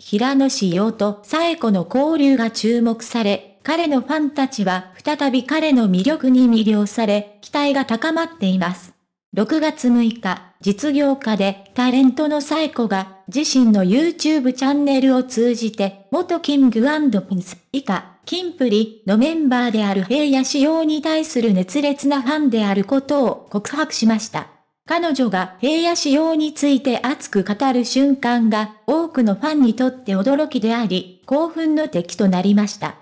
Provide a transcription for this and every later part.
平野紫耀と栄子の交流が注目され、彼のファンたちは再び彼の魅力に魅了され、期待が高まっています。6月6日、実業家でタレントの栄子が自身の YouTube チャンネルを通じて、元キングピンス以下、キンプリのメンバーである平野仕様に対する熱烈なファンであることを告白しました。彼女が平野仕様について熱く語る瞬間が多くのファンにとって驚きであり、興奮の敵となりました。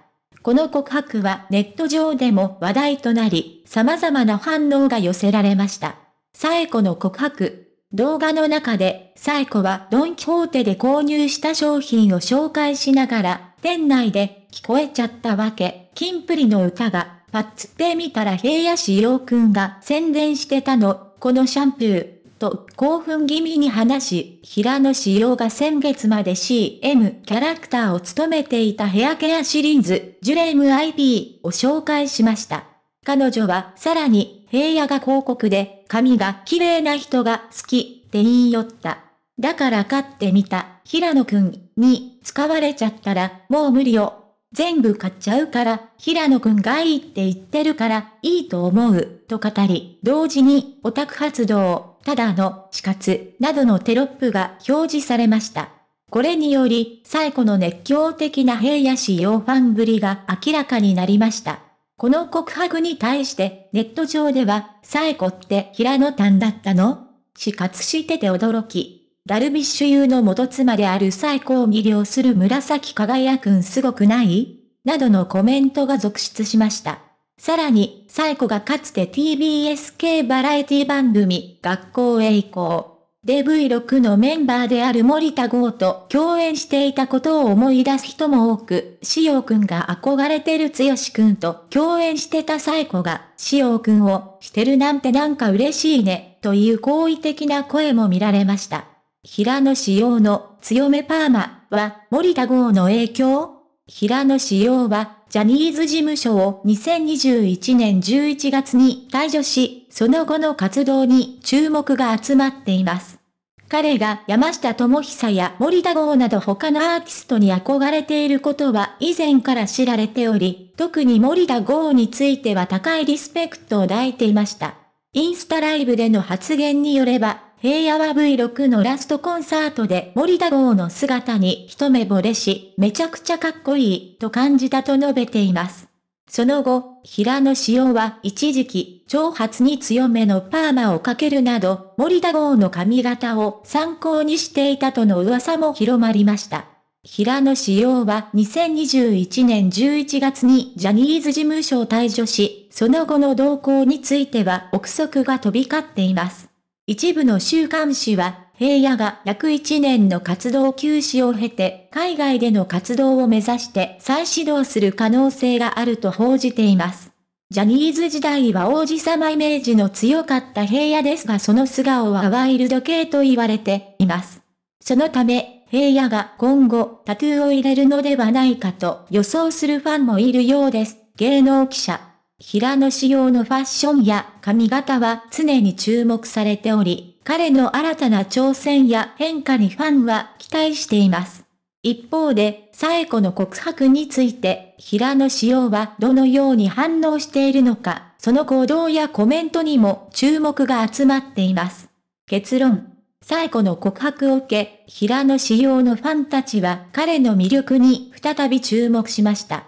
この告白はネット上でも話題となり、様々な反応が寄せられました。サエコの告白。動画の中で、サエコはドンキホーテで購入した商品を紹介しながら、店内で聞こえちゃったわけ、キンプリの歌が、パッツってみたら平野仕様くんが宣伝してたのこのシャンプー、と興奮気味に話し、平野紫耀が先月まで CM キャラクターを務めていたヘアケアシリーズ、ジュレーム IP を紹介しました。彼女はさらに、平野が広告で、髪が綺麗な人が好きって言い寄った。だから買ってみた、平野くんに使われちゃったら、もう無理よ。全部買っちゃうから、平野くんがいいって言ってるから、いいと思う、と語り、同時に、オタク発動、ただの、死活、などのテロップが表示されました。これにより、最古の熱狂的な平野市洋ファンぶりが明らかになりました。この告白に対して、ネット上では、最古って平野丹だったの死活してて驚き、ダルビッシュ有の元妻である最高魅了する紫輝くんすごくないなどのコメントが続出しました。さらに、サイコがかつて TBS 系バラエティ番組、学校へ行こう。で V6 のメンバーである森田剛と共演していたことを思い出す人も多く、潮おくんが憧れてる剛よくんと共演してたサイコが、潮おくんをしてるなんてなんか嬉しいね、という好意的な声も見られました。平野紫耀の強めパーマは森田剛の影響平野紫耀はジャニーズ事務所を2021年11月に退場し、その後の活動に注目が集まっています。彼が山下智久や森田剛など他のアーティストに憧れていることは以前から知られており、特に森田剛については高いリスペクトを抱いていました。インスタライブでの発言によれば、平野は V6 のラストコンサートで森田剛の姿に一目惚れし、めちゃくちゃかっこいいと感じたと述べています。その後、平野紫耀は一時期、長髪に強めのパーマをかけるなど、森田剛の髪型を参考にしていたとの噂も広まりました。平野紫耀は2021年11月にジャニーズ事務所を退所し、その後の動向については憶測が飛び交っています。一部の週刊誌は、平野が約1年の活動休止を経て、海外での活動を目指して再始動する可能性があると報じています。ジャニーズ時代は王子様イメージの強かった平野ですがその素顔はワイルド系と言われています。そのため、平野が今後タトゥーを入れるのではないかと予想するファンもいるようです。芸能記者平野仕様のファッションや髪型は常に注目されており、彼の新たな挑戦や変化にファンは期待しています。一方で、サエコの告白について、平野仕様はどのように反応しているのか、その行動やコメントにも注目が集まっています。結論。サエコの告白を受け、平野仕様のファンたちは彼の魅力に再び注目しました。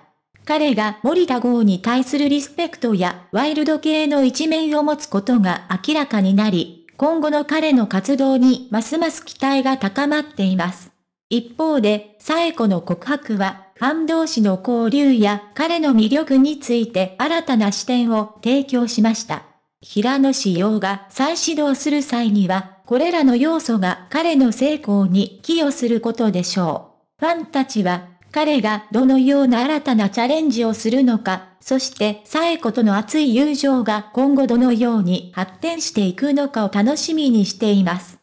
彼が森田剛に対するリスペクトやワイルド系の一面を持つことが明らかになり、今後の彼の活動にますます期待が高まっています。一方で、エ子の告白は、ファン同士の交流や彼の魅力について新たな視点を提供しました。平野志耀が再始動する際には、これらの要素が彼の成功に寄与することでしょう。ファンたちは彼がどのような新たなチャレンジをするのか、そしてサエコとの熱い友情が今後どのように発展していくのかを楽しみにしています。